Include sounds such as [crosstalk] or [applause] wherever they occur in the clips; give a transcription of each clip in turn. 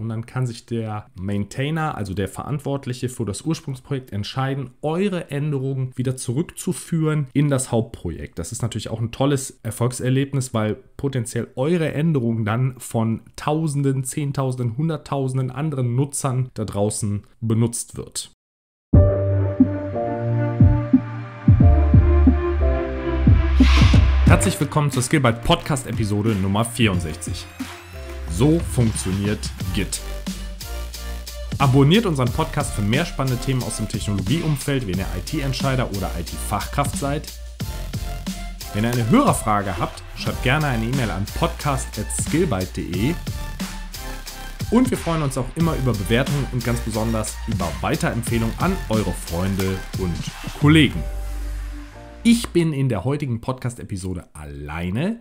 Und dann kann sich der Maintainer, also der Verantwortliche für das Ursprungsprojekt, entscheiden, eure Änderungen wieder zurückzuführen in das Hauptprojekt. Das ist natürlich auch ein tolles Erfolgserlebnis, weil potenziell eure Änderungen dann von Tausenden, Zehntausenden, Hunderttausenden anderen Nutzern da draußen benutzt wird. Herzlich willkommen zur Skillbyte Podcast Episode Nummer 64. So funktioniert Git. Abonniert unseren Podcast für mehr spannende Themen aus dem Technologieumfeld, wenn ihr IT-Entscheider oder IT-Fachkraft seid. Wenn ihr eine Hörerfrage habt, schreibt gerne eine E-Mail an podcast.skillbyte.de. Und wir freuen uns auch immer über Bewertungen und ganz besonders über Weiterempfehlungen an eure Freunde und Kollegen. Ich bin in der heutigen Podcast-Episode alleine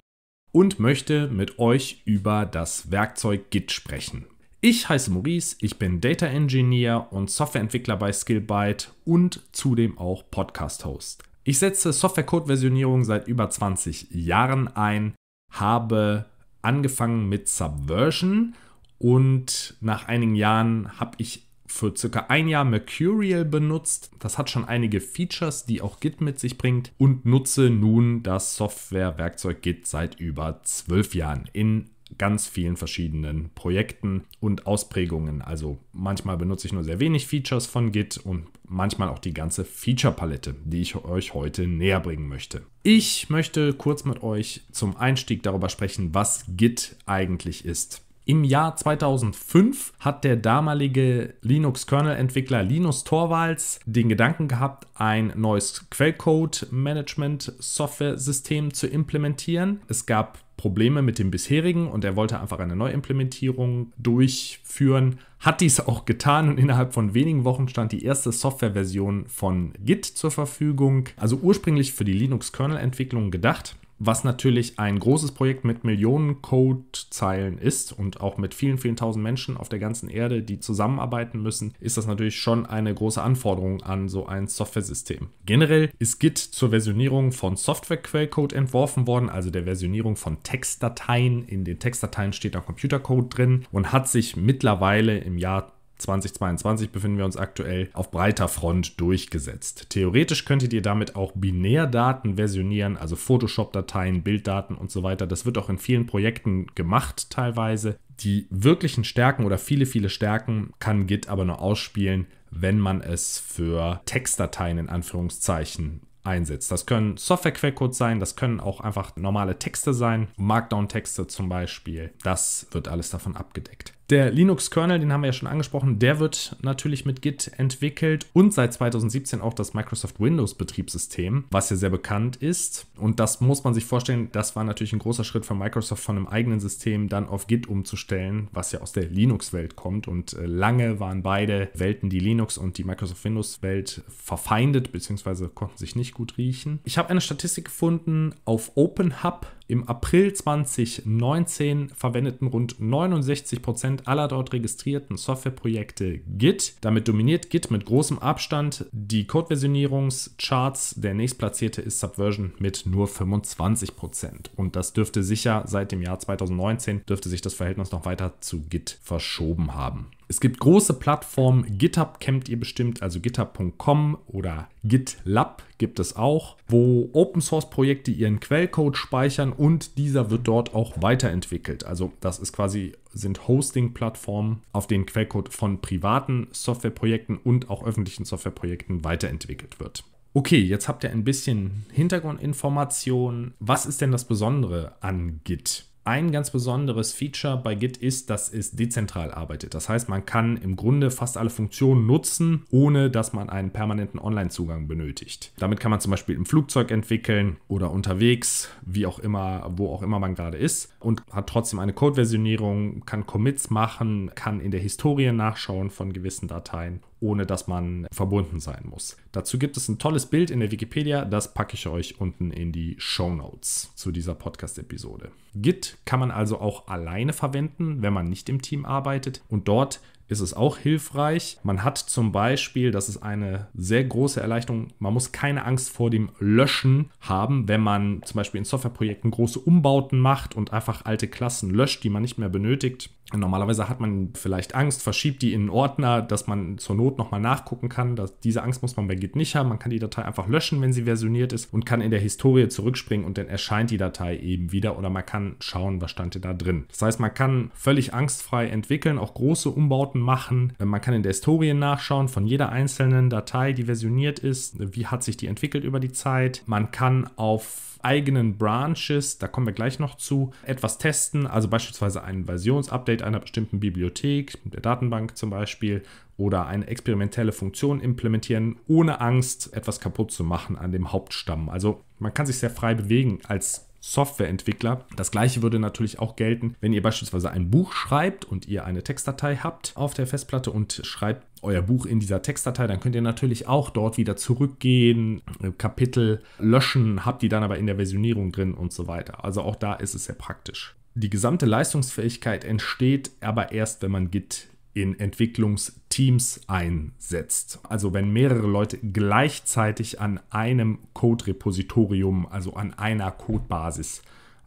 und möchte mit euch über das Werkzeug Git sprechen. Ich heiße Maurice, ich bin Data Engineer und Softwareentwickler bei Skillbyte und zudem auch Podcast-Host. Ich setze Software-Code-Versionierung seit über 20 Jahren ein, habe angefangen mit Subversion und nach einigen Jahren habe ich für circa ein Jahr Mercurial benutzt. Das hat schon einige Features, die auch Git mit sich bringt und nutze nun das Softwarewerkzeug Git seit über zwölf Jahren in ganz vielen verschiedenen Projekten und Ausprägungen. Also manchmal benutze ich nur sehr wenig Features von Git und manchmal auch die ganze Feature-Palette, die ich euch heute näher bringen möchte. Ich möchte kurz mit euch zum Einstieg darüber sprechen, was Git eigentlich ist. Im Jahr 2005 hat der damalige Linux-Kernel-Entwickler Linus Torvalds den Gedanken gehabt, ein neues Quellcode-Management-Software-System zu implementieren. Es gab Probleme mit dem bisherigen und er wollte einfach eine Neuimplementierung durchführen, hat dies auch getan und innerhalb von wenigen Wochen stand die erste Softwareversion von Git zur Verfügung. Also ursprünglich für die Linux-Kernel-Entwicklung gedacht, was natürlich ein großes Projekt mit Millionen Codezeilen ist und auch mit vielen, vielen tausend Menschen auf der ganzen Erde, die zusammenarbeiten müssen, ist das natürlich schon eine große Anforderung an so ein Software-System. Generell ist Git zur Versionierung von Software-Quellcode entworfen worden, also der Versionierung von Textdateien. In den Textdateien steht auch Computercode drin und hat sich mittlerweile im Jahr 2022 befinden wir uns aktuell, auf breiter Front durchgesetzt. Theoretisch könntet ihr damit auch Binärdaten versionieren, also Photoshop-Dateien, Bilddaten und so weiter. Das wird auch in vielen Projekten gemacht teilweise. Die wirklichen Stärken oder viele, viele Stärken kann Git aber nur ausspielen, wenn man es für Textdateien in Anführungszeichen einsetzt. Das können Software-Quellcodes sein, das können auch einfach normale Texte sein, Markdown-Texte zum Beispiel. Das wird alles davon abgedeckt. Der Linux-Kernel, den haben wir ja schon angesprochen, der wird natürlich mit Git entwickelt und seit 2017 auch das Microsoft Windows-Betriebssystem, was ja sehr bekannt ist. Und das muss man sich vorstellen, das war natürlich ein großer Schritt von Microsoft, von einem eigenen System dann auf Git umzustellen, was ja aus der Linux-Welt kommt. Und äh, lange waren beide Welten, die Linux und die Microsoft Windows-Welt, verfeindet bzw. konnten sich nicht gut riechen. Ich habe eine Statistik gefunden auf OpenHub im April 2019 verwendeten rund 69% Prozent aller dort registrierten Softwareprojekte Git. Damit dominiert Git mit großem Abstand die Codeversionierungscharts. Der nächstplatzierte ist Subversion mit nur 25%. Prozent Und das dürfte sicher seit dem Jahr 2019 dürfte sich das Verhältnis noch weiter zu Git verschoben haben. Es gibt große Plattformen, GitHub kennt ihr bestimmt, also github.com oder GitLab gibt es auch, wo Open Source Projekte ihren Quellcode speichern und dieser wird dort auch weiterentwickelt. Also das ist quasi sind Hosting Plattformen, auf denen Quellcode von privaten Softwareprojekten und auch öffentlichen Softwareprojekten weiterentwickelt wird. Okay, jetzt habt ihr ein bisschen Hintergrundinformationen. Was ist denn das Besondere an Git? ein ganz besonderes Feature bei Git ist, dass es dezentral arbeitet. Das heißt, man kann im Grunde fast alle Funktionen nutzen, ohne dass man einen permanenten Online-Zugang benötigt. Damit kann man zum Beispiel im Flugzeug entwickeln oder unterwegs, wie auch immer, wo auch immer man gerade ist und hat trotzdem eine Code-Versionierung, kann Commits machen, kann in der Historie nachschauen von gewissen Dateien ohne dass man verbunden sein muss. Dazu gibt es ein tolles Bild in der Wikipedia, das packe ich euch unten in die Show Notes zu dieser Podcast-Episode. Git kann man also auch alleine verwenden, wenn man nicht im Team arbeitet und dort ist es auch hilfreich. Man hat zum Beispiel, das ist eine sehr große Erleichterung, man muss keine Angst vor dem Löschen haben, wenn man zum Beispiel in Softwareprojekten große Umbauten macht und einfach alte Klassen löscht, die man nicht mehr benötigt Normalerweise hat man vielleicht Angst, verschiebt die in einen Ordner, dass man zur Not nochmal nachgucken kann. Dass diese Angst muss man bei Git nicht haben. Man kann die Datei einfach löschen, wenn sie versioniert ist und kann in der Historie zurückspringen und dann erscheint die Datei eben wieder oder man kann schauen, was stand da drin. Das heißt, man kann völlig angstfrei entwickeln, auch große Umbauten machen. Äh, man kann in der Historie nachschauen von jeder einzelnen Datei, die versioniert ist. Wie hat sich die entwickelt über die Zeit? Man kann auf eigenen Branches, da kommen wir gleich noch zu, etwas testen, also beispielsweise ein Versionsupdate einer bestimmten Bibliothek, der Datenbank zum Beispiel, oder eine experimentelle Funktion implementieren, ohne Angst, etwas kaputt zu machen an dem Hauptstamm. Also man kann sich sehr frei bewegen als Softwareentwickler. Das gleiche würde natürlich auch gelten, wenn ihr beispielsweise ein Buch schreibt und ihr eine Textdatei habt auf der Festplatte und schreibt euer Buch in dieser Textdatei, dann könnt ihr natürlich auch dort wieder zurückgehen, Kapitel löschen, habt die dann aber in der Versionierung drin und so weiter. Also auch da ist es sehr praktisch. Die gesamte Leistungsfähigkeit entsteht aber erst, wenn man Git in Entwicklungsteams einsetzt. Also wenn mehrere Leute gleichzeitig an einem Code-Repositorium, also an einer Codebasis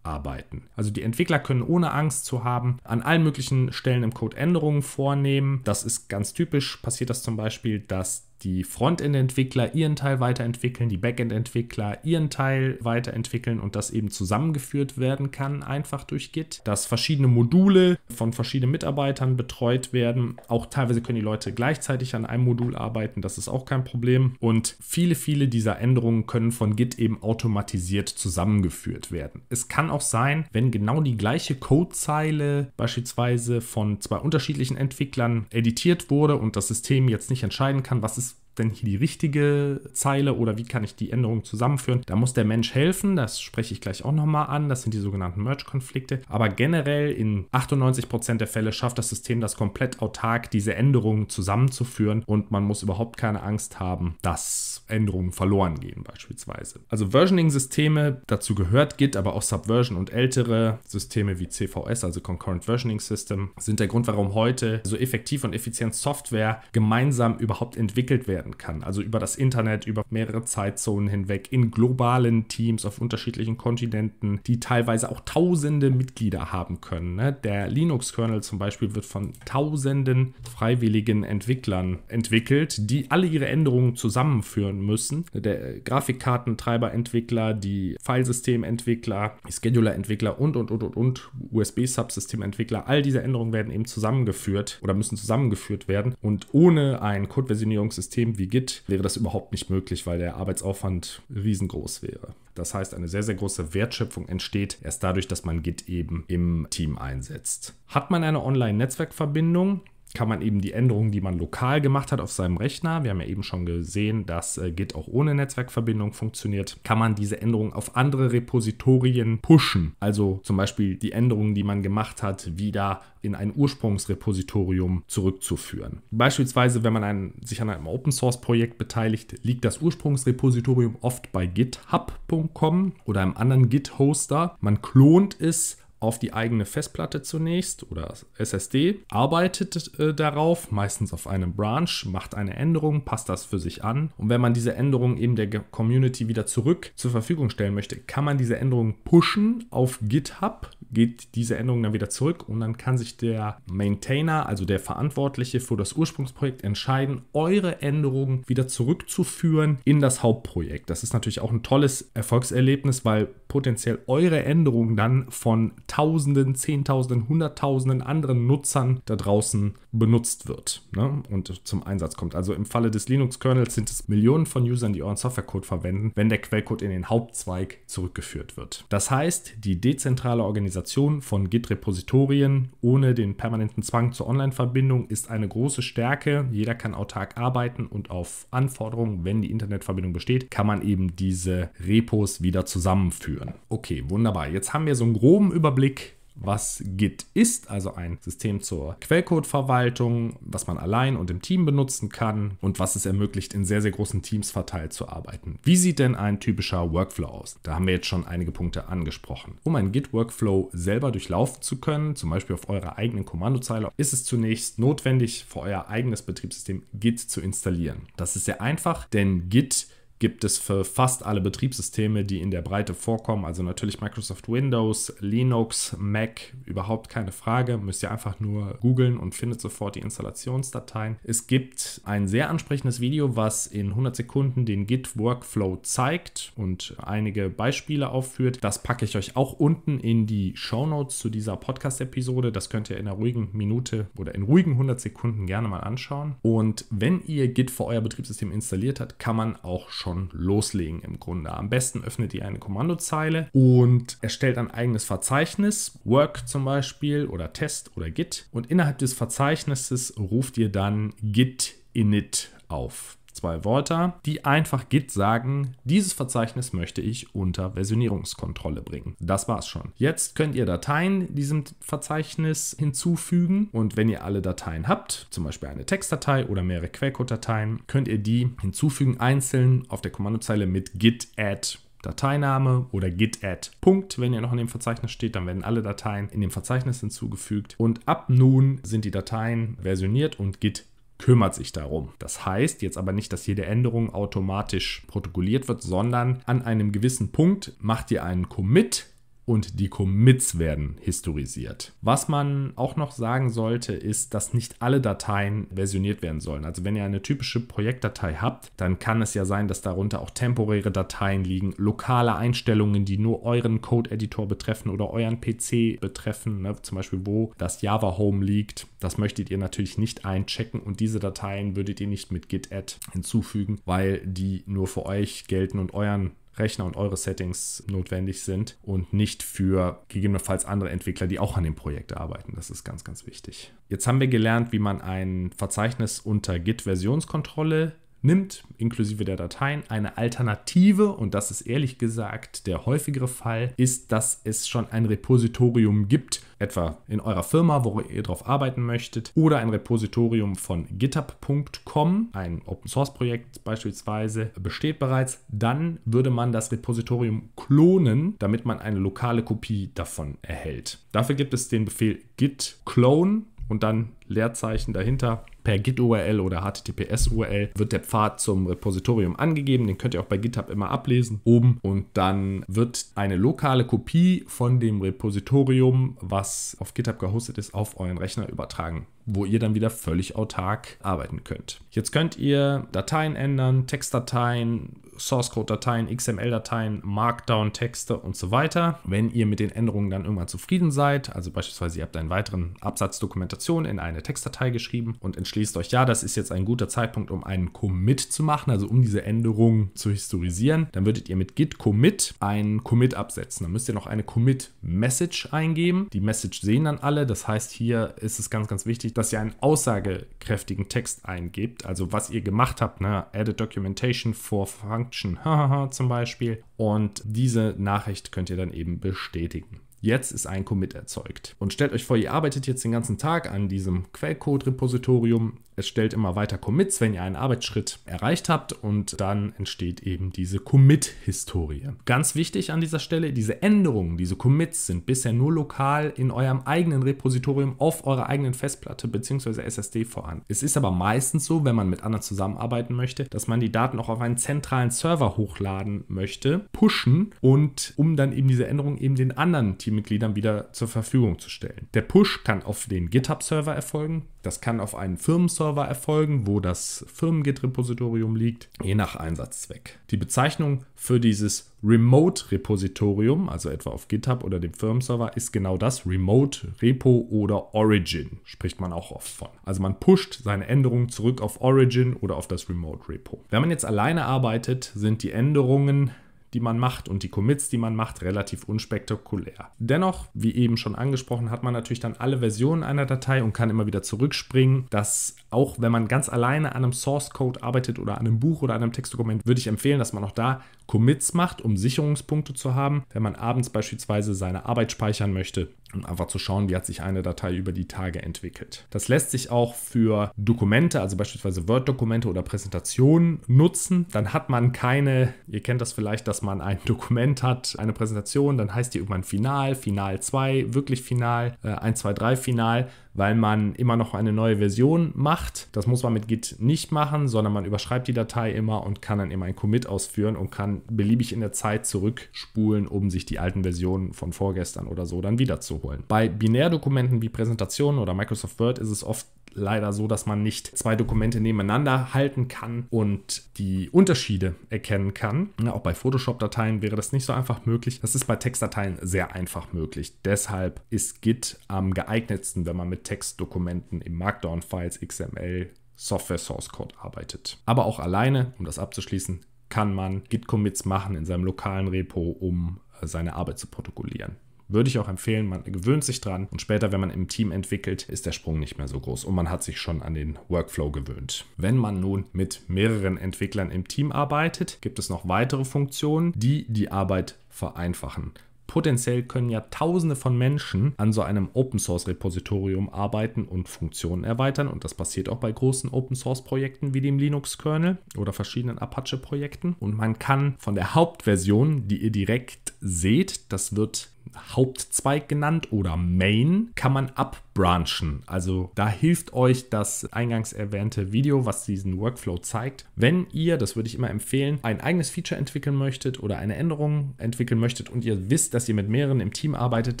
arbeiten. Also die Entwickler können ohne Angst zu haben an allen möglichen Stellen im Code Änderungen vornehmen. Das ist ganz typisch. Passiert das zum Beispiel, dass die Frontend-Entwickler ihren Teil weiterentwickeln, die Backend-Entwickler ihren Teil weiterentwickeln und das eben zusammengeführt werden kann, einfach durch Git. Dass verschiedene Module von verschiedenen Mitarbeitern betreut werden. Auch teilweise können die Leute gleichzeitig an einem Modul arbeiten, das ist auch kein Problem. Und viele, viele dieser Änderungen können von Git eben automatisiert zusammengeführt werden. Es kann auch sein, wenn genau die gleiche Codezeile beispielsweise von zwei unterschiedlichen Entwicklern editiert wurde und das System jetzt nicht entscheiden kann, was ist Peace. denn hier die richtige Zeile oder wie kann ich die Änderung zusammenführen? Da muss der Mensch helfen, das spreche ich gleich auch nochmal an. Das sind die sogenannten Merge-Konflikte. Aber generell in 98% der Fälle schafft das System das komplett autark, diese Änderungen zusammenzuführen und man muss überhaupt keine Angst haben, dass Änderungen verloren gehen beispielsweise. Also Versioning-Systeme, dazu gehört Git, aber auch Subversion und ältere Systeme wie CVS, also Concurrent Versioning System, sind der Grund, warum heute so effektiv und effizient Software gemeinsam überhaupt entwickelt werden werden kann. Also über das Internet, über mehrere Zeitzonen hinweg, in globalen Teams auf unterschiedlichen Kontinenten, die teilweise auch tausende Mitglieder haben können. Ne? Der Linux-Kernel zum Beispiel wird von tausenden freiwilligen Entwicklern entwickelt, die alle ihre Änderungen zusammenführen müssen. Der Grafikkartentreiberentwickler, die Filesystementwickler, die Scheduler-Entwickler und, und, und, und, und, USB-Subsystementwickler, all diese Änderungen werden eben zusammengeführt oder müssen zusammengeführt werden. Und ohne ein Code-Versionierungssystem wie Git wäre das überhaupt nicht möglich, weil der Arbeitsaufwand riesengroß wäre. Das heißt, eine sehr, sehr große Wertschöpfung entsteht erst dadurch, dass man Git eben im Team einsetzt. Hat man eine Online-Netzwerkverbindung, kann man eben die Änderungen, die man lokal gemacht hat auf seinem Rechner, wir haben ja eben schon gesehen, dass äh, Git auch ohne Netzwerkverbindung funktioniert, kann man diese Änderungen auf andere Repositorien pushen. Also zum Beispiel die Änderungen, die man gemacht hat, wieder in ein Ursprungsrepositorium zurückzuführen. Beispielsweise, wenn man ein, sich an einem Open Source Projekt beteiligt, liegt das Ursprungsrepositorium oft bei github.com oder einem anderen Git-Hoster. Man klont es auf die eigene Festplatte zunächst oder SSD, arbeitet äh, darauf, meistens auf einem Branch, macht eine Änderung, passt das für sich an. Und wenn man diese Änderung eben der Community wieder zurück zur Verfügung stellen möchte, kann man diese Änderung pushen auf GitHub, geht diese Änderung dann wieder zurück und dann kann sich der Maintainer, also der Verantwortliche für das Ursprungsprojekt, entscheiden, eure Änderungen wieder zurückzuführen in das Hauptprojekt. Das ist natürlich auch ein tolles Erfolgserlebnis, weil potenziell eure Änderungen dann von Tausenden, Zehntausenden, Hunderttausenden anderen Nutzern da draußen benutzt wird ne? und zum Einsatz kommt. Also im Falle des Linux-Kernels sind es Millionen von Usern, die euren Softwarecode verwenden, wenn der Quellcode in den Hauptzweig zurückgeführt wird. Das heißt, die dezentrale Organisation von Git-Repositorien ohne den permanenten Zwang zur Online-Verbindung ist eine große Stärke. Jeder kann autark arbeiten und auf Anforderungen, wenn die Internetverbindung besteht, kann man eben diese Repos wieder zusammenführen. Okay, wunderbar. Jetzt haben wir so einen groben Überblick Überblick, was Git ist, also ein System zur Quellcode-Verwaltung, was man allein und im Team benutzen kann und was es ermöglicht, in sehr, sehr großen Teams verteilt zu arbeiten. Wie sieht denn ein typischer Workflow aus? Da haben wir jetzt schon einige Punkte angesprochen. Um einen Git-Workflow selber durchlaufen zu können, zum Beispiel auf eurer eigenen Kommandozeile, ist es zunächst notwendig, für euer eigenes Betriebssystem Git zu installieren. Das ist sehr einfach, denn Git gibt es für fast alle Betriebssysteme, die in der Breite vorkommen, also natürlich Microsoft Windows, Linux, Mac, überhaupt keine Frage, müsst ihr einfach nur googeln und findet sofort die Installationsdateien. Es gibt ein sehr ansprechendes Video, was in 100 Sekunden den Git Workflow zeigt und einige Beispiele aufführt. Das packe ich euch auch unten in die Show Notes zu dieser Podcast Episode, das könnt ihr in einer ruhigen Minute oder in ruhigen 100 Sekunden gerne mal anschauen und wenn ihr Git für euer Betriebssystem installiert habt, kann man auch schon schon loslegen im Grunde. Am besten öffnet ihr eine Kommandozeile und erstellt ein eigenes Verzeichnis, Work zum Beispiel oder Test oder Git. Und innerhalb des Verzeichnisses ruft ihr dann Git init auf zwei Wörter, die einfach Git sagen, dieses Verzeichnis möchte ich unter Versionierungskontrolle bringen. Das war's schon. Jetzt könnt ihr Dateien diesem Verzeichnis hinzufügen und wenn ihr alle Dateien habt, zum Beispiel eine Textdatei oder mehrere Quellcode-Dateien, könnt ihr die hinzufügen einzeln auf der Kommandozeile mit git add Dateiname oder git add Punkt. Wenn ihr noch in dem Verzeichnis steht, dann werden alle Dateien in dem Verzeichnis hinzugefügt und ab nun sind die Dateien versioniert und git kümmert sich darum. Das heißt jetzt aber nicht, dass jede Änderung automatisch protokolliert wird, sondern an einem gewissen Punkt macht ihr einen Commit und die Commits werden historisiert. Was man auch noch sagen sollte, ist, dass nicht alle Dateien versioniert werden sollen. Also wenn ihr eine typische Projektdatei habt, dann kann es ja sein, dass darunter auch temporäre Dateien liegen, lokale Einstellungen, die nur euren Code-Editor betreffen oder euren PC betreffen, ne? zum Beispiel wo das Java Home liegt. Das möchtet ihr natürlich nicht einchecken und diese Dateien würdet ihr nicht mit git add hinzufügen, weil die nur für euch gelten und euren Rechner und eure Settings notwendig sind und nicht für gegebenenfalls andere Entwickler, die auch an dem Projekt arbeiten. Das ist ganz, ganz wichtig. Jetzt haben wir gelernt, wie man ein Verzeichnis unter Git-Versionskontrolle nimmt, inklusive der Dateien. Eine Alternative, und das ist ehrlich gesagt der häufigere Fall, ist, dass es schon ein Repositorium gibt, etwa in eurer Firma, wo ihr drauf arbeiten möchtet, oder ein Repositorium von github.com, ein Open Source Projekt beispielsweise, besteht bereits. Dann würde man das Repositorium klonen, damit man eine lokale Kopie davon erhält. Dafür gibt es den Befehl git clone und dann Leerzeichen dahinter per Git-URL oder HTTPS-URL wird der Pfad zum Repositorium angegeben. Den könnt ihr auch bei GitHub immer ablesen oben und dann wird eine lokale Kopie von dem Repositorium, was auf GitHub gehostet ist, auf euren Rechner übertragen wo ihr dann wieder völlig autark arbeiten könnt. Jetzt könnt ihr Dateien ändern, Textdateien, Source Code Dateien, XML Dateien, Markdown Texte und so weiter. Wenn ihr mit den Änderungen dann irgendwann zufrieden seid, also beispielsweise ihr habt einen weiteren Absatz Dokumentation in eine Textdatei geschrieben und entschließt euch, ja, das ist jetzt ein guter Zeitpunkt, um einen Commit zu machen, also um diese Änderung zu historisieren, dann würdet ihr mit git commit einen Commit absetzen. Dann müsst ihr noch eine Commit Message eingeben. Die Message sehen dann alle. Das heißt, hier ist es ganz, ganz wichtig, dass ihr einen aussagekräftigen Text eingebt, also was ihr gemacht habt, ne? Added Documentation for Fun Function [laughs] zum Beispiel. Und diese Nachricht könnt ihr dann eben bestätigen. Jetzt ist ein Commit erzeugt. Und stellt euch vor, ihr arbeitet jetzt den ganzen Tag an diesem Quellcode-Repositorium. Es stellt immer weiter Commits, wenn ihr einen Arbeitsschritt erreicht habt und dann entsteht eben diese Commit-Historie. Ganz wichtig an dieser Stelle, diese Änderungen, diese Commits sind bisher nur lokal in eurem eigenen Repositorium auf eurer eigenen Festplatte bzw. SSD vorhanden. Es ist aber meistens so, wenn man mit anderen zusammenarbeiten möchte, dass man die Daten auch auf einen zentralen Server hochladen möchte, pushen und um dann eben diese Änderungen eben den anderen Team Teammitgliedern wieder zur Verfügung zu stellen. Der Push kann auf den GitHub-Server erfolgen, das kann auf einen Firmenserver erfolgen, wo das Firmen-Git-Repositorium liegt, je nach Einsatzzweck. Die Bezeichnung für dieses Remote-Repositorium, also etwa auf GitHub oder dem Firmenserver, ist genau das Remote, Repo oder Origin, spricht man auch oft von. Also man pusht seine Änderungen zurück auf Origin oder auf das Remote Repo. Wenn man jetzt alleine arbeitet, sind die Änderungen die man macht und die Commits, die man macht, relativ unspektakulär. Dennoch, wie eben schon angesprochen, hat man natürlich dann alle Versionen einer Datei und kann immer wieder zurückspringen. Das auch, wenn man ganz alleine an einem Source Code arbeitet oder an einem Buch oder an einem Textdokument, würde ich empfehlen, dass man auch da Commits macht, um Sicherungspunkte zu haben, wenn man abends beispielsweise seine Arbeit speichern möchte um einfach zu schauen, wie hat sich eine Datei über die Tage entwickelt. Das lässt sich auch für Dokumente, also beispielsweise Word-Dokumente oder Präsentationen nutzen. Dann hat man keine, ihr kennt das vielleicht, dass man ein [laughs] Dokument hat, eine Präsentation, dann heißt die irgendwann Final, Final 2, wirklich Final, äh, 1, 2, 3 Final weil man immer noch eine neue Version macht. Das muss man mit Git nicht machen, sondern man überschreibt die Datei immer und kann dann immer ein Commit ausführen und kann beliebig in der Zeit zurückspulen, um sich die alten Versionen von vorgestern oder so dann wiederzuholen. Bei Binärdokumenten wie Präsentationen oder Microsoft Word ist es oft leider so, dass man nicht zwei Dokumente nebeneinander halten kann und die Unterschiede erkennen kann. auch bei Photoshop-Dateien wäre das nicht so einfach möglich. Das ist bei Textdateien sehr einfach möglich. Deshalb ist Git am geeignetsten, wenn man mit Textdokumenten im Markdown-Files, XML, Software Source Code arbeitet. Aber auch alleine, um das abzuschließen, kann man Git-Commits machen in seinem lokalen Repo, um äh, seine Arbeit zu protokollieren. Würde ich auch empfehlen, man gewöhnt sich dran und später, wenn man im Team entwickelt, ist der Sprung nicht mehr so groß und man hat sich schon an den Workflow gewöhnt. Wenn man nun mit mehreren Entwicklern im Team arbeitet, gibt es noch weitere Funktionen, die die Arbeit vereinfachen. Potenziell können ja Tausende von Menschen an so einem Open Source Repositorium arbeiten und Funktionen erweitern. Und das passiert auch bei großen Open Source Projekten wie dem Linux Kernel oder verschiedenen Apache Projekten. Und man kann von der Hauptversion, die ihr direkt seht, das wird Hauptzweig genannt oder Main, kann man ab branchen. Also da hilft euch das eingangs erwähnte Video, was diesen Workflow zeigt. Wenn ihr, das würde ich immer empfehlen, ein eigenes Feature entwickeln möchtet oder eine Änderung entwickeln möchtet und ihr wisst, dass ihr mit mehreren im Team arbeitet,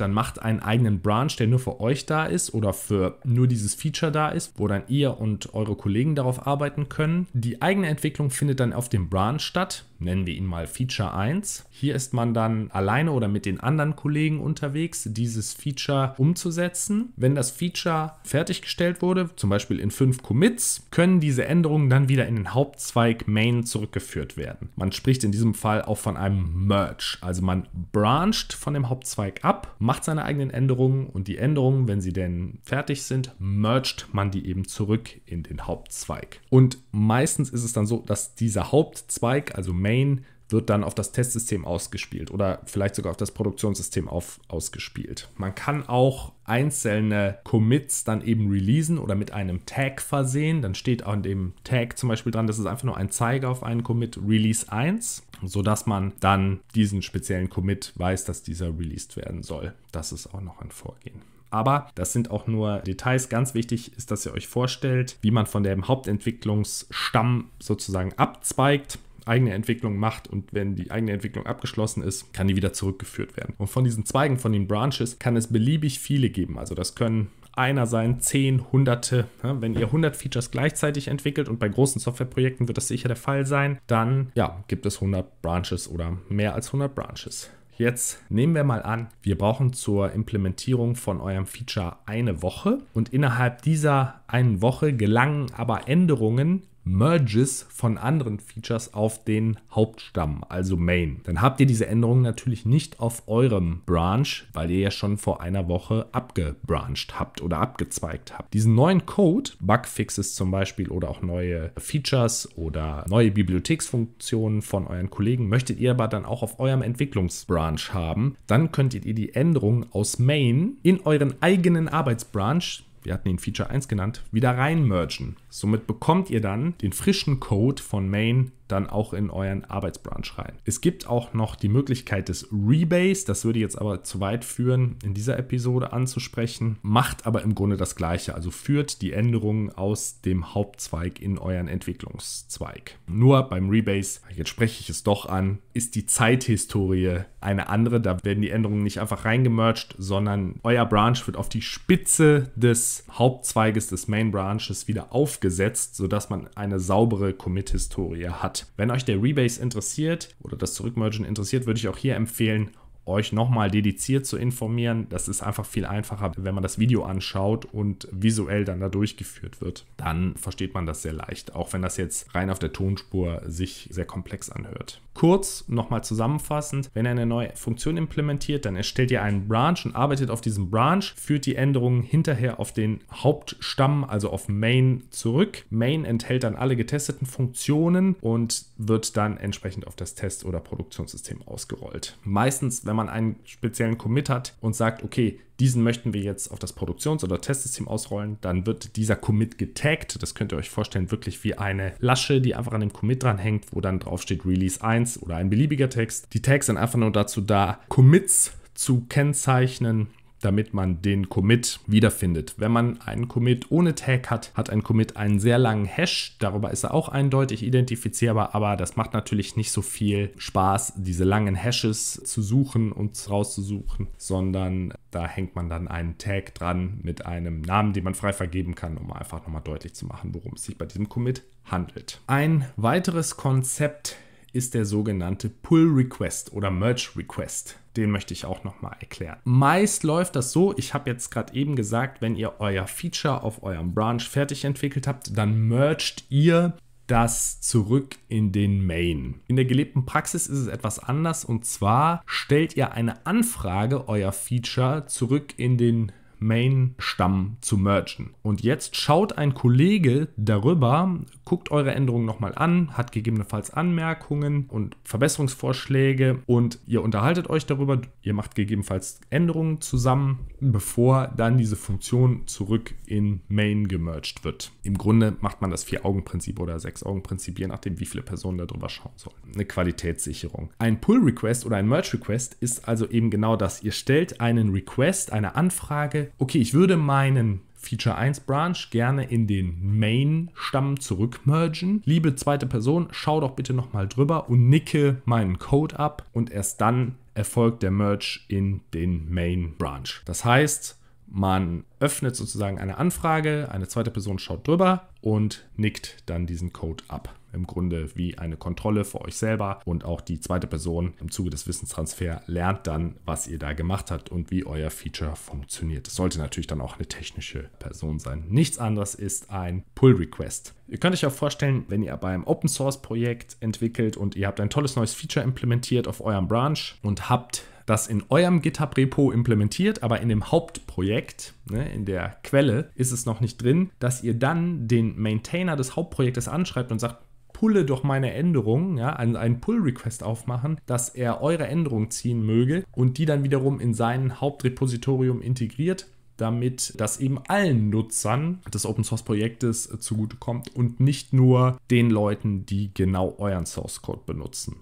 dann macht einen eigenen Branch, der nur für euch da ist oder für nur dieses Feature da ist, wo dann ihr und eure Kollegen darauf arbeiten können. Die eigene Entwicklung findet dann auf dem Branch statt, nennen wir ihn mal Feature 1. Hier ist man dann alleine oder mit den anderen Kollegen unterwegs, dieses Feature umzusetzen. Wenn das das Feature fertiggestellt wurde, zum Beispiel in fünf Commits, können diese Änderungen dann wieder in den Hauptzweig Main zurückgeführt werden. Man spricht in diesem Fall auch von einem Merge. Also man brancht von dem Hauptzweig ab, macht seine eigenen Änderungen und die Änderungen, wenn sie denn fertig sind, mercht man die eben zurück in den Hauptzweig. Und meistens ist es dann so, dass dieser Hauptzweig, also Main, wird dann auf das Testsystem ausgespielt oder vielleicht sogar auf das Produktionssystem auf, ausgespielt. Man kann auch einzelne Commits dann eben releasen oder mit einem Tag versehen. Dann steht an dem Tag zum Beispiel dran, das ist einfach nur ein Zeiger auf einen Commit Release 1, sodass man dann diesen speziellen Commit weiß, dass dieser released werden soll. Das ist auch noch ein Vorgehen. Aber das sind auch nur Details. Ganz wichtig ist, dass ihr euch vorstellt, wie man von dem Hauptentwicklungsstamm sozusagen abzweigt eigene Entwicklung macht und wenn die eigene Entwicklung abgeschlossen ist, kann die wieder zurückgeführt werden. Und von diesen Zweigen, von den Branches, kann es beliebig viele geben. Also das können einer sein, zehn, hunderte. Wenn ihr 100 Features gleichzeitig entwickelt und bei großen Softwareprojekten wird das sicher der Fall sein, dann ja, gibt es 100 Branches oder mehr als 100 Branches. Jetzt nehmen wir mal an, wir brauchen zur Implementierung von eurem Feature eine Woche und innerhalb dieser einen Woche gelangen aber Änderungen Merges von anderen Features auf den Hauptstamm, also Main. Dann habt ihr diese Änderungen natürlich nicht auf eurem Branch, weil ihr ja schon vor einer Woche abgebrancht habt oder abgezweigt habt. Diesen neuen Code, Bugfixes zum Beispiel oder auch neue Features oder neue Bibliotheksfunktionen von euren Kollegen, möchtet ihr aber dann auch auf eurem Entwicklungsbranch haben. Dann könntet ihr die Änderungen aus Main in euren eigenen Arbeitsbranch, wir hatten ihn Feature 1 genannt, wieder reinmergen. Somit bekommt ihr dann den frischen Code von Main dann auch in euren Arbeitsbranch rein. Es gibt auch noch die Möglichkeit des Rebase, das würde jetzt aber zu weit führen, in dieser Episode anzusprechen, macht aber im Grunde das gleiche, also führt die Änderungen aus dem Hauptzweig in euren Entwicklungszweig. Nur beim Rebase, jetzt spreche ich es doch an, ist die Zeithistorie eine andere, da werden die Änderungen nicht einfach reingemerged, sondern euer Branch wird auf die Spitze des Hauptzweiges des Main Branches wieder auf aufgesetzt, sodass man eine saubere Commit-Historie hat. Wenn euch der Rebase interessiert oder das Zurückmergen interessiert, würde ich auch hier empfehlen, euch nochmal dediziert zu informieren. Das ist einfach viel einfacher, wenn man das Video anschaut und visuell dann da durchgeführt wird. Dann versteht man das sehr leicht, auch wenn das jetzt rein auf der Tonspur sich sehr komplex anhört. Kurz nochmal zusammenfassend, wenn ihr eine neue Funktion implementiert, dann erstellt ihr einen Branch und arbeitet auf diesem Branch, führt die Änderungen hinterher auf den Hauptstamm, also auf Main zurück. Main enthält dann alle getesteten Funktionen und wird dann entsprechend auf das Test- oder Produktionssystem ausgerollt. Meistens, wenn man man einen speziellen Commit hat und sagt, okay, diesen möchten wir jetzt auf das Produktions- oder Testsystem ausrollen, dann wird dieser Commit getaggt. Das könnt ihr euch vorstellen, wirklich wie eine Lasche, die einfach an dem Commit dranhängt, wo dann drauf steht Release 1 oder ein beliebiger Text. Die Tags sind einfach nur dazu da, Commits zu kennzeichnen damit man den Commit wiederfindet. Wenn man einen Commit ohne Tag hat, hat ein Commit einen sehr langen Hash. Darüber ist er auch eindeutig identifizierbar, aber das macht natürlich nicht so viel Spaß, diese langen Hashes zu suchen und rauszusuchen, sondern da hängt man dann einen Tag dran mit einem Namen, den man frei vergeben kann, um einfach nochmal deutlich zu machen, worum es sich bei diesem Commit handelt. Ein weiteres Konzept ist der sogenannte Pull Request oder Merge Request den möchte ich auch nochmal erklären. Meist läuft das so, ich habe jetzt gerade eben gesagt, wenn ihr euer Feature auf eurem Branch fertig entwickelt habt, dann mergt ihr das zurück in den Main. In der gelebten Praxis ist es etwas anders und zwar stellt ihr eine Anfrage, euer Feature zurück in den Main-Stamm zu mergen. Und jetzt schaut ein Kollege darüber, guckt eure Änderungen nochmal an, hat gegebenenfalls Anmerkungen und Verbesserungsvorschläge und ihr unterhaltet euch darüber, ihr macht gegebenenfalls Änderungen zusammen, bevor dann diese Funktion zurück in Main gemerged wird. Im Grunde macht man das Vier-Augen-Prinzip oder Sechs-Augen-Prinzip, je nachdem, wie viele Personen darüber schauen sollen. Eine Qualitätssicherung. Ein Pull-Request oder ein Merge-Request ist also eben genau das. Ihr stellt einen Request, eine Anfrage okay, ich würde meinen Feature 1 Branch gerne in den Main Stamm zurückmergen. Liebe zweite Person, schau doch bitte nochmal drüber und nicke meinen Code ab und erst dann erfolgt der Merge in den Main Branch. Das heißt, man öffnet sozusagen eine Anfrage, eine zweite Person schaut drüber und nickt dann diesen Code ab. Im Grunde wie eine Kontrolle für euch selber und auch die zweite Person im Zuge des Wissenstransfers lernt dann, was ihr da gemacht habt und wie euer Feature funktioniert. Es sollte natürlich dann auch eine technische Person sein. Nichts anderes ist ein Pull Request. Ihr könnt euch auch vorstellen, wenn ihr bei einem Open Source Projekt entwickelt und ihr habt ein tolles neues Feature implementiert auf eurem Branch und habt das in eurem GitHub-Repo implementiert, aber in dem Hauptprojekt, ne, in der Quelle, ist es noch nicht drin, dass ihr dann den Maintainer des Hauptprojektes anschreibt und sagt, pulle doch meine Änderungen, ja, einen, einen Pull-Request aufmachen, dass er eure Änderung ziehen möge und die dann wiederum in sein Hauptrepositorium integriert damit das eben allen Nutzern des Open Source Projektes äh, zugutekommt und nicht nur den Leuten, die genau euren Source Code benutzen.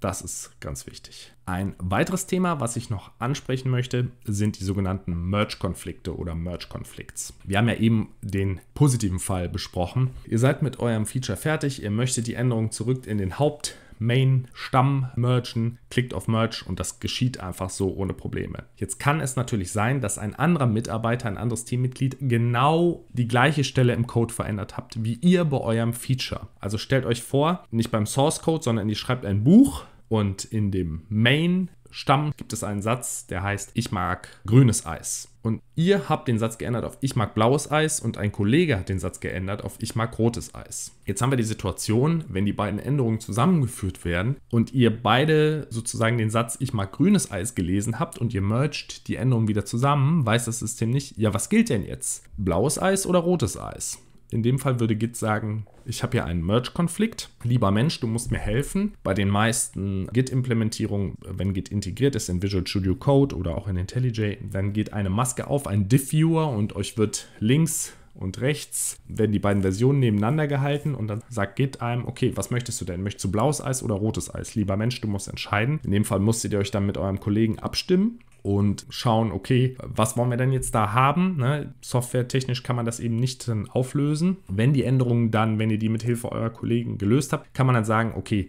Das ist ganz wichtig. Ein weiteres Thema, was ich noch ansprechen möchte, sind die sogenannten merch konflikte oder merch konflikts Wir haben ja eben den positiven Fall besprochen. Ihr seid mit eurem Feature fertig, ihr möchtet die Änderung zurück in den Haupt- Main-Stamm mergen, klickt auf Merge und das geschieht einfach so ohne Probleme. Jetzt kann es natürlich sein, dass ein anderer Mitarbeiter, ein anderes Teammitglied genau die gleiche Stelle im Code verändert habt, wie ihr bei eurem Feature. Also stellt euch vor, nicht beim Source Code, sondern ihr schreibt ein Buch und in dem Main Stamm gibt es einen Satz, der heißt, ich mag grünes Eis. Und ihr habt den Satz geändert auf ich mag blaues Eis und ein Kollege hat den Satz geändert auf ich mag rotes Eis. Jetzt haben wir die Situation, wenn die beiden Änderungen zusammengeführt werden und ihr beide sozusagen den Satz ich mag grünes Eis gelesen habt und ihr mergt die Änderungen wieder zusammen, weiß das System nicht, ja, was gilt denn jetzt? Blaues Eis oder rotes Eis? In dem Fall würde Git sagen, ich habe hier einen Merge-Konflikt. Lieber Mensch, du musst mir helfen. Bei den meisten Git-Implementierungen, wenn Git integriert ist in Visual Studio Code oder auch in IntelliJ, dann geht eine Maske auf, ein Diff-Viewer und euch wird links und rechts werden die beiden Versionen nebeneinander gehalten und dann sagt Git einem, okay, was möchtest du denn? Möchtest du blaues Eis oder rotes Eis? Lieber Mensch, du musst entscheiden. In dem Fall musstet ihr euch dann mit eurem Kollegen abstimmen und schauen, okay, was wollen wir denn jetzt da haben? Ne? Softwaretechnisch kann man das eben nicht ähm, auflösen. Wenn die Änderungen dann, wenn ihr die mit Hilfe eurer Kollegen gelöst habt, kann man dann sagen, okay,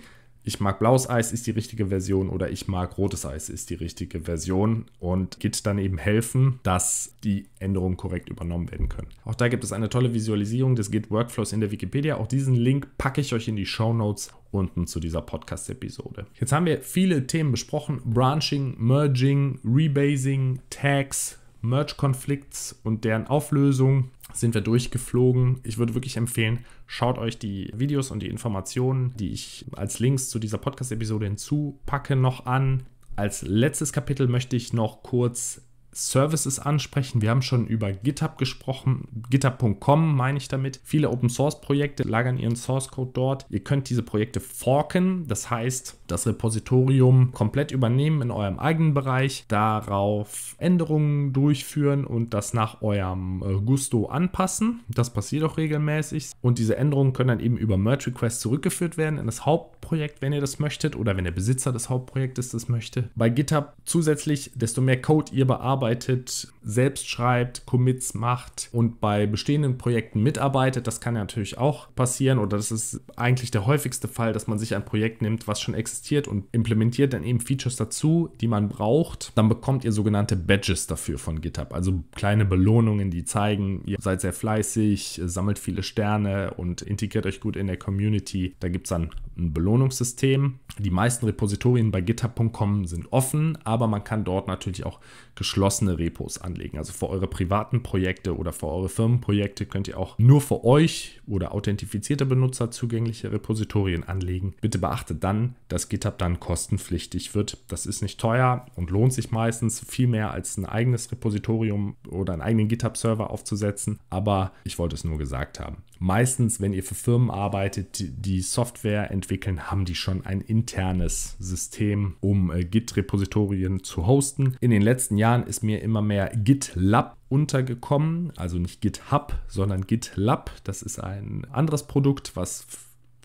ich mag blaues Eis ist die richtige Version oder ich mag rotes Eis ist die richtige Version und Git dann eben helfen, dass die Änderungen korrekt übernommen werden können. Auch da gibt es eine tolle Visualisierung des Git Workflows in der Wikipedia. Auch diesen Link packe ich euch in die Show Notes unten zu dieser Podcast-Episode. Jetzt haben wir viele Themen besprochen: Branching, Merging, Rebasing, Tags, Merge-Konflikts und deren Auflösung sind wir durchgeflogen. Ich würde wirklich empfehlen, Schaut euch die Videos und die Informationen, die ich als Links zu dieser Podcast-Episode hinzupacke, noch an. Als letztes Kapitel möchte ich noch kurz Services ansprechen. Wir haben schon über GitHub gesprochen. GitHub.com meine ich damit. Viele Open Source Projekte lagern ihren Source Code dort. Ihr könnt diese Projekte forken. Das heißt, das Repositorium komplett übernehmen in eurem eigenen Bereich, darauf Änderungen durchführen und das nach eurem äh, Gusto anpassen. Das passiert auch regelmäßig. Und diese Änderungen können dann eben über Merge Requests zurückgeführt werden in das Hauptprojekt, wenn ihr das möchtet oder wenn der Besitzer des Hauptprojektes das möchte. Bei GitHub zusätzlich, desto mehr Code ihr bearbeitet, selbst schreibt, Commits macht und bei bestehenden Projekten mitarbeitet, das kann ja natürlich auch passieren oder das ist eigentlich der häufigste Fall, dass man sich ein Projekt nimmt, was schon existiert investiert und implementiert dann eben Features dazu, die man braucht, dann bekommt ihr sogenannte Badges dafür von GitHub. Also kleine Belohnungen, die zeigen, ihr seid sehr fleißig, sammelt viele Sterne und integriert euch gut in der Community. Da gibt es dann ein Belohnungssystem. Die meisten Repositorien bei github.com sind offen, aber man kann dort natürlich auch geschlossene Repos anlegen. Also für eure privaten Projekte oder für eure Firmenprojekte könnt ihr auch nur für euch oder authentifizierte Benutzer zugängliche Repositorien anlegen. Bitte beachtet dann, dass GitHub dann kostenpflichtig wird. Das ist nicht teuer und lohnt sich meistens viel mehr als ein eigenes Repositorium oder einen eigenen GitHub-Server aufzusetzen. Aber ich wollte es nur gesagt haben. Meistens, wenn ihr für Firmen arbeitet, die Software entwickeln, haben die schon ein internes System, um äh, Git-Repositorien zu hosten. In den letzten Jahren ist mir immer mehr GitLab untergekommen, also nicht GitHub, sondern GitLab. Das ist ein anderes Produkt, was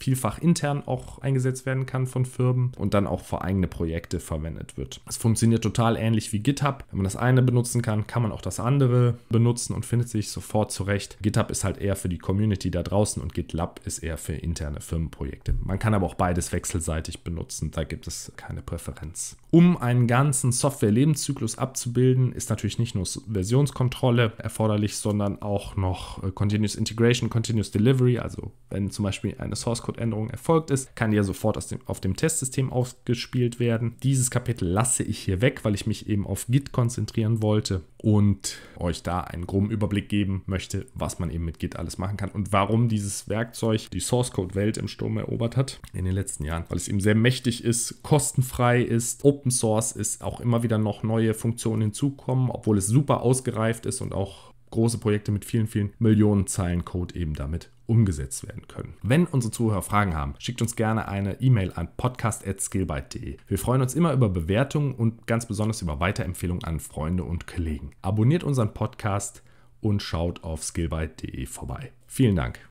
vielfach intern auch eingesetzt werden kann von Firmen und dann auch für eigene Projekte verwendet wird. Es funktioniert total ähnlich wie GitHub. Wenn man das eine benutzen kann, kann man auch das andere benutzen und findet sich sofort zurecht. GitHub ist halt eher für die Community da draußen und GitLab ist eher für interne Firmenprojekte. Man kann aber auch beides wechselseitig benutzen, da gibt es keine Präferenz. Um einen ganzen Software-Lebenszyklus abzubilden, ist natürlich nicht nur Versionskontrolle erforderlich, sondern auch noch äh, Continuous Integration, Continuous Delivery, also wenn zum Beispiel eine Source Code Output-Änderung erfolgt ist, kann ja sofort dem, auf dem Testsystem ausgespielt werden. Dieses Kapitel lasse ich hier weg, weil ich mich eben auf Git konzentrieren wollte und euch da einen groben Überblick geben möchte, was man eben mit Git alles machen kann und warum dieses Werkzeug die Source Code Welt im Sturm erobert hat in den letzten Jahren, weil es eben sehr mächtig ist, kostenfrei ist, Open Source ist, auch immer wieder noch neue Funktionen hinzukommen, obwohl es super ausgereift ist und auch große Projekte mit vielen, vielen Millionen Zeilen Code eben damit umgesetzt werden können. Wenn unsere Zuhörer Fragen haben, schickt uns gerne eine E-Mail an podcast.skillbyte.de. Wir freuen uns immer über Bewertungen und ganz besonders über Weiterempfehlungen an Freunde und Kollegen. Abonniert unseren Podcast und schaut auf skillbyte.de vorbei. Vielen Dank.